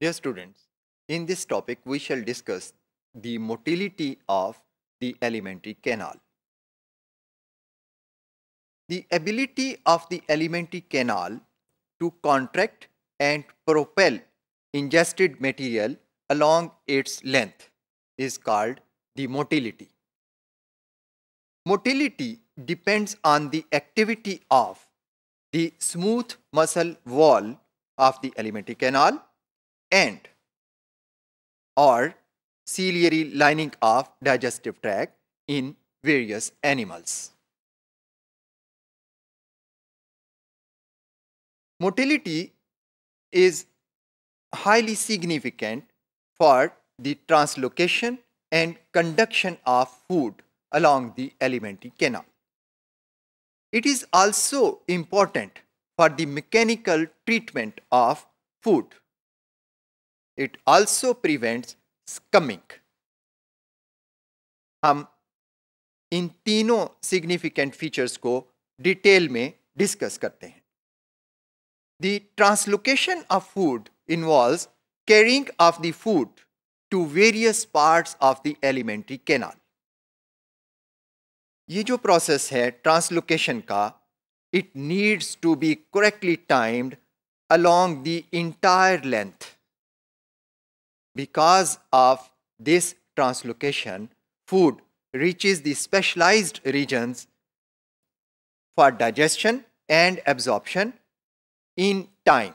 Dear students, in this topic we shall discuss the motility of the alimentary canal. The ability of the alimentary canal to contract and propel ingested material along its length is called the motility. Motility depends on the activity of the smooth muscle wall of the alimentary canal end or ciliary lining of digestive tract in various animals. Motility is highly significant for the translocation and conduction of food along the alimentary canal. It is also important for the mechanical treatment of food. It also prevents scumming हम इन तीनों significant features को detail में discuss करते हैं the translocation of food involve carrying of the food to various parts of the elementary canal ये जो process है ट्रांसलोकेशन का it needs to be correctly timed along the entire length Because of this translocation, food reaches the specialized regions for digestion and absorption in time.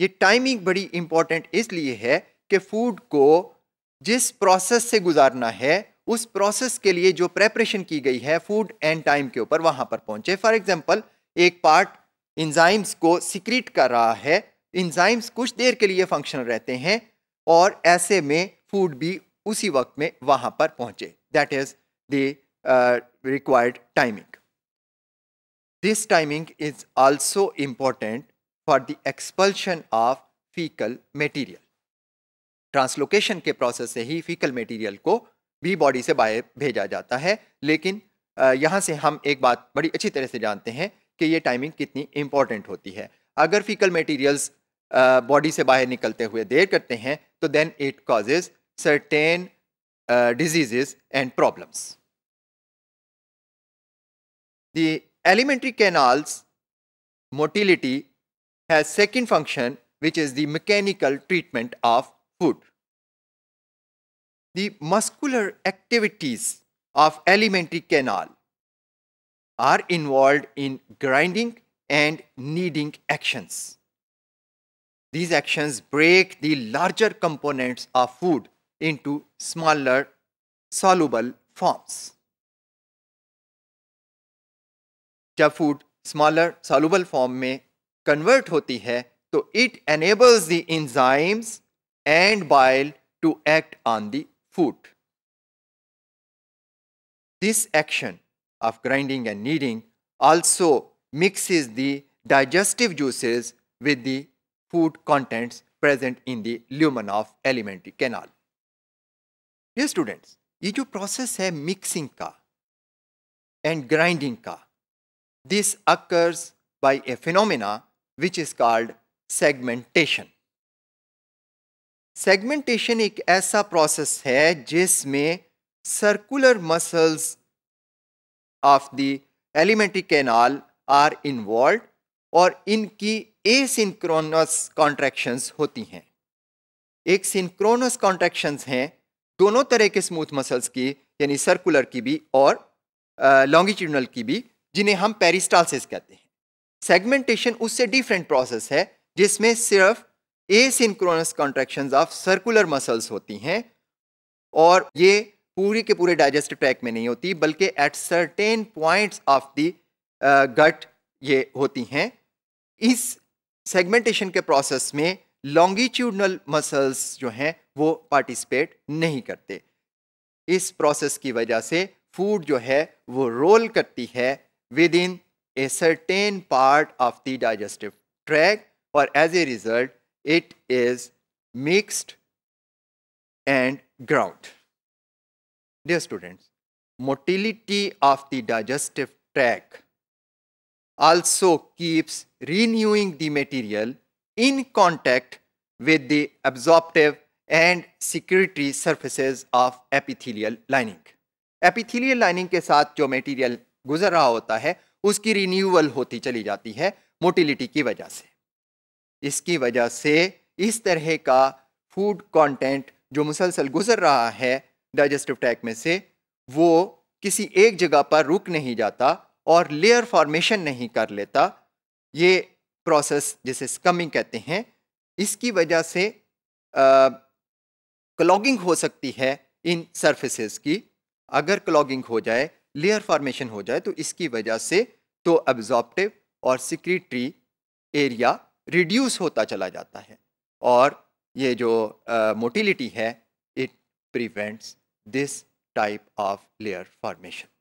ये timing बड़ी important इसलिए है कि food को जिस प्रोसेस से गुजारना है उस प्रोसेस के लिए जो प्रेपरेशन की गई है फूड एंड टाइम के ऊपर वहाँ पर पहुँचे फॉर एग्जाम्पल एक पार्ट इंजाइम्स को सिक्रीट कर रहा है इंजाइम्स कुछ देर के लिए फंक्शनल रहते हैं और ऐसे में फूड भी उसी वक्त में वहाँ पर पहुँचे that is the required timing this timing is also important for the expulsion of faecal material translocation के प्रोसेस से ही फीकल मटीरियल को बी बॉडी से बाहर भेजा जाता है लेकिन uh, यहाँ से हम एक बात बड़ी अच्छी तरह से जानते हैं कि ये टाइमिंग कितनी इम्पॉर्टेंट होती है अगर फीकल मटेरियल्स बॉडी से बाहर निकलते हुए देर करते हैं तो then it causes the alimentary canal's motility has second function which is the mechanical treatment of food the muscular activities of alimentary canal are involved in grinding and kneading actions these actions break the larger components of food into smaller soluble forms. जब food smaller soluble form में convert होती है, तो it enables the enzymes and bile to act on the food. This action of grinding and kneading also mixes the digestive juices with the food contents present in the lumen of elementary canal. ये students ये जो process है mixing का and grinding का this occurs by a phenomena which is called segmentation segmentation एक ऐसा process है जिसमें circular muscles of the elementary canal are involve और इनकी एसिंक्रोनस कॉन्ट्रैक्शंस होती हैं एक सिंक्रोनस कॉन्ट्रैक्शंस हैं दोनों तरह के स्मूथ मसल्स की यानी सर्कुलर की भी और लॉन्गिट्यूडनल की भी जिन्हें हम पेरिस्टालसिस कहते हैं सेगमेंटेशन उससे डिफरेंट प्रोसेस है जिसमें सिर्फ asynchronous contractions of circular muscles होती हैं और ये पूरी के पूरे डाइजेस्टिव ट्रैक में नहीं होती बल्कि at certain points of the gut ये होती हैं इस सेगमेंटेशन के प्रोसेस में लॉन्गिट्यूडनल मसल्स जो हैं वो पार्टिसिपेट नहीं करते इस प्रोसेस की वजह से फूड जो है वो रोल करती है within a certain part of the digestive tract और as a result it is mixed and ground dear students motility of the digestive tract also keeps renewing the material in contact with the absorptive and secretory surfaces of epithelial lining. Epithelial lining के साथ जो material गुजर रहा होता है उसकी renewal होती चली जाती है motility की वजह से इसकी वजह से इस तरह का food content जो मुसलसल गुजर रहा है डाइजेस्टिव टैक में से वो किसी एक जगह पर रुक नहीं जाता और लेयर फॉर्मेशन नहीं कर लेता ये प्रोसेस जिसे स्कमिंग कहते हैं इसकी वजह से क्लॉगिंग हो सकती है इन सरफेसेस की अगर क्लॉगिंग हो जाए लेयर फॉर्मेशन हो जाए तो इसकी वजह से तो अब्जॉर्प्टिव और सिक्रीटरी एरिया रिड्यूस होता चला जाता है और ये जो मोटिलिटी है it prevents this type of layer formation